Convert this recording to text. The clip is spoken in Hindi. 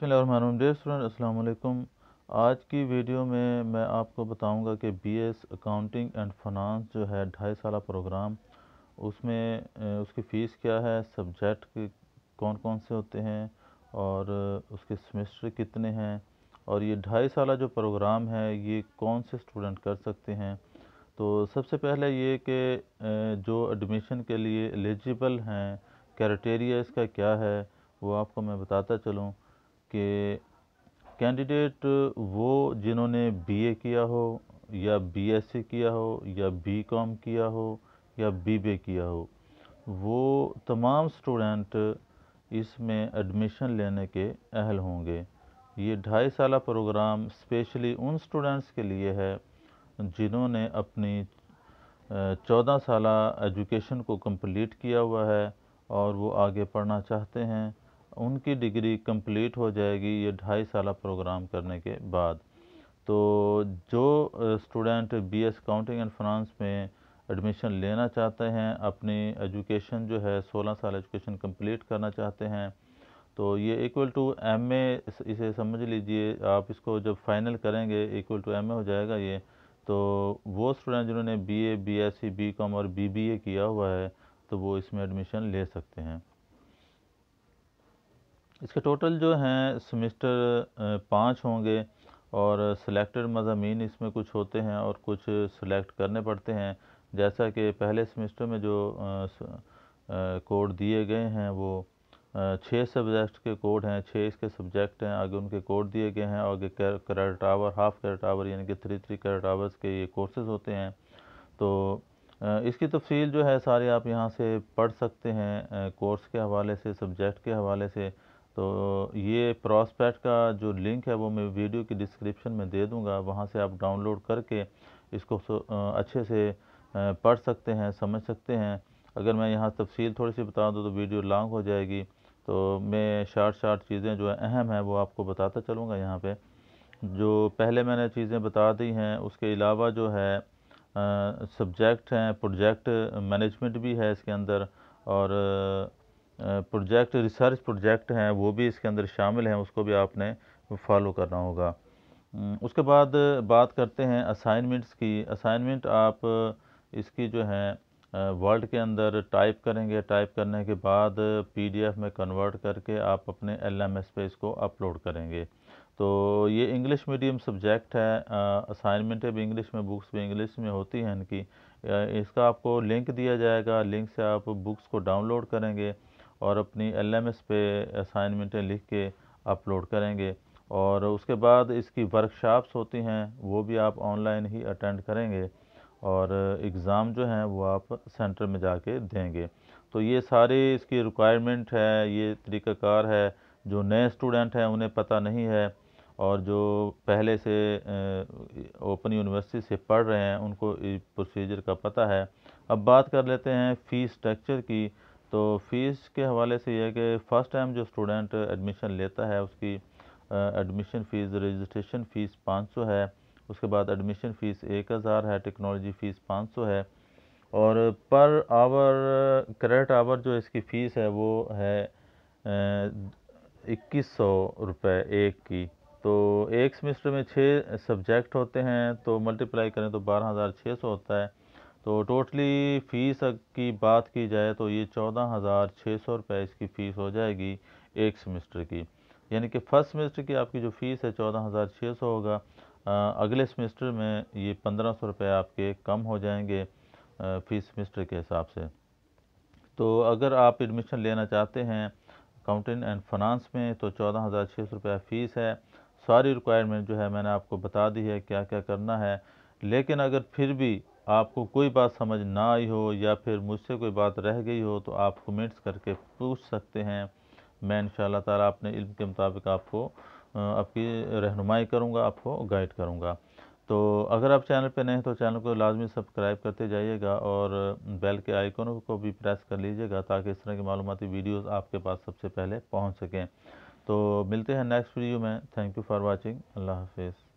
बिसमीम डेयर स्टूडेंट आज की वीडियो में मैं आपको बताऊंगा कि बीएस अकाउंटिंग एंड फाइनेंस जो है ढाई साल प्रोग्राम उसमें उसकी फ़ीस क्या है सब्जेक्ट के कौन कौन से होते हैं और उसके सेमेस्टर कितने हैं और ये ढाई साल जो प्रोग्राम है ये कौन से स्टूडेंट कर सकते हैं तो सबसे पहले ये कि जो एडमिशन के लिए एलिजिबल हैं क्राइटेरिया इसका क्या है वो आपको मैं बताता चलूँ कि कैंडिडेट वो जिन्होंने बीए किया हो या बीएससी किया हो या बीकॉम किया हो या बीबीए किया हो वो तमाम स्टूडेंट इसमें एडमिशन लेने के अहल होंगे ये ढाई साल प्रोग्राम स्पेशली उन स्टूडेंट्स के लिए है जिन्होंने अपनी चौदह साल एजुकेशन को कंप्लीट किया हुआ है और वो आगे पढ़ना चाहते हैं उनकी डिग्री कंप्लीट हो जाएगी ये ढाई साल प्रोग्राम करने के बाद तो जो student B S accounting and France में एडमिशन लेना चाहते हैं अपनी एजुकेशन जो है 16 साल एजुकेशन कंप्लीट करना चाहते हैं तो ये इक्वल टू एम इसे समझ लीजिए आप इसको जब फाइनल करेंगे इक्वल टू एम हो जाएगा ये तो वो स्टूडेंट जिन्होंने B A B S C B com और बी बी ए किया हुआ है तो वो इसमें एडमिशन ले सकते हैं इसके टोटल जो हैं सेमेस्टर पाँच होंगे और सिलेक्टेड मजामी इसमें कुछ होते हैं और कुछ सिलेक्ट करने पड़ते हैं जैसा कि पहले सेमेस्टर में जो कोड दिए गए हैं वो छः सब्जेक्ट के कोड हैं छः इसके सब्जेक्ट हैं आगे उनके कोड दिए गए हैं आगे credit hour half credit hour यानी कि थ्री थ्री करेट आवर्स के ये कोर्सेज होते हैं तो इसकी तफसील जो है सारी आप यहाँ से पढ़ सकते हैं कोर्स के हवाले से सब्जेक्ट के हवाले से तो ये प्रॉस्पेक्ट का जो लिंक है वो मैं वीडियो की डिस्क्रिप्शन में दे दूँगा वहाँ से आप डाउनलोड करके इसको अच्छे से पढ़ सकते हैं समझ सकते हैं अगर मैं यहाँ तफसील थोड़ी सी बता दूँ तो वीडियो लॉन्ग हो जाएगी तो मैं शार्ट शार्ट चीज़ें जो है अहम हैं वो आपको बताता चलूँगा यहाँ पर जो पहले मैंने चीज़ें बता दी हैं उसके अलावा जो है सब्जेक्ट हैं प्रोजेक्ट मैनेजमेंट भी है इसके अंदर और प्रोजेक्ट रिसर्च प्रोजेक्ट हैं वो भी इसके अंदर शामिल हैं उसको भी आपने फॉलो करना होगा उसके बाद बात करते हैं असाइनमेंट्स की असाइनमेंट आप इसकी जो है वर्ल्ड के अंदर टाइप करेंगे टाइप करने के बाद पीडीएफ में कन्वर्ट करके आप अपने एलएमएस पे इसको अपलोड करेंगे तो ये इंग्लिश मीडियम सब्जेक्ट है असाइनमेंटें भी इंग्लिश में बुक्स भी इंग्लिश में होती हैं इनकी इसका आपको लिंक दिया जाएगा लिंक से आप बुक्स को डाउनलोड करेंगे और अपनी एलएमएस पे असाइनमेंटें लिख के अपलोड करेंगे और उसके बाद इसकी वर्कशॉप्स होती हैं वो भी आप ऑनलाइन ही अटेंड करेंगे और एग्ज़ाम जो हैं वो आप सेंटर में जाके देंगे तो ये सारी इसकी रिक्वायरमेंट है ये तरीक़ाकार है जो नए स्टूडेंट हैं उन्हें पता नहीं है और जो पहले से ओपन यूनिवर्सिटी से पढ़ रहे हैं उनको प्रोसीजर का पता है अब बात कर लेते हैं फ़ीस स्ट्रक्चर की तो फ़ीस के हवाले से यह है कि फ़र्स्ट टाइम जो स्टूडेंट एडमिशन लेता है उसकी एडमिशन फ़ीस रजिस्ट्रेशन फ़ीस पाँच सौ है उसके बाद एडमिशन फ़ीस एक हज़ार है टेक्नोलॉजी फ़ीस पाँच सौ है और पर आवर क्रेडिट आवर जो इसकी फ़ीस है वो है इक्कीस सौ रुपये एक की तो एक सेमेस्टर में छः सब्जेक्ट होते हैं तो मल्टीप्लाई करें तो बारह हज़ार छः सौ होता है तो टोटली फ़ीस की बात की जाए तो ये चौदह हज़ार छः सौ रुपये इसकी फ़ीस हो जाएगी एक सेमेस्टर की यानी कि फ़र्स्ट सेमेस्टर की आपकी जो फ़ीस है चौदह हज़ार छः सौ होगा आ, अगले सेमेस्टर में ये पंद्रह सौ रुपये आपके कम हो जाएंगे आ, फ़ीस सेमेस्टर के हिसाब से तो अगर आप एडमिशन लेना चाहते हैं अकाउंटेंट एंड फाइनेंस में तो चौदह हज़ार छः सौ रुपये फ़ीस है सारी रिक्वायरमेंट जो है मैंने आपको बता दी है क्या क्या करना है लेकिन अगर फिर भी आपको कोई बात समझ ना आई हो या फिर मुझसे कोई बात रह गई हो तो आप कमेंट्स करके पूछ सकते हैं मैं इन ताला अपने इल्म के मुताबिक आपको आपकी रहनुमाई करूँगा आपको गाइड करूँगा तो अगर आप चैनल पर नए हैं तो चैनल को लाजमी सब्सक्राइब करते जाइएगा और बेल के आइकन को भी प्रेस कर लीजिएगा ताकि इस तरह की मालूमती वीडियोज़ आपके पास सबसे पहले पहुँच सकें तो मिलते हैं नेक्स्ट वीडियो में थैंक यू फॉर वॉचिंग अल्लाह हाफिज़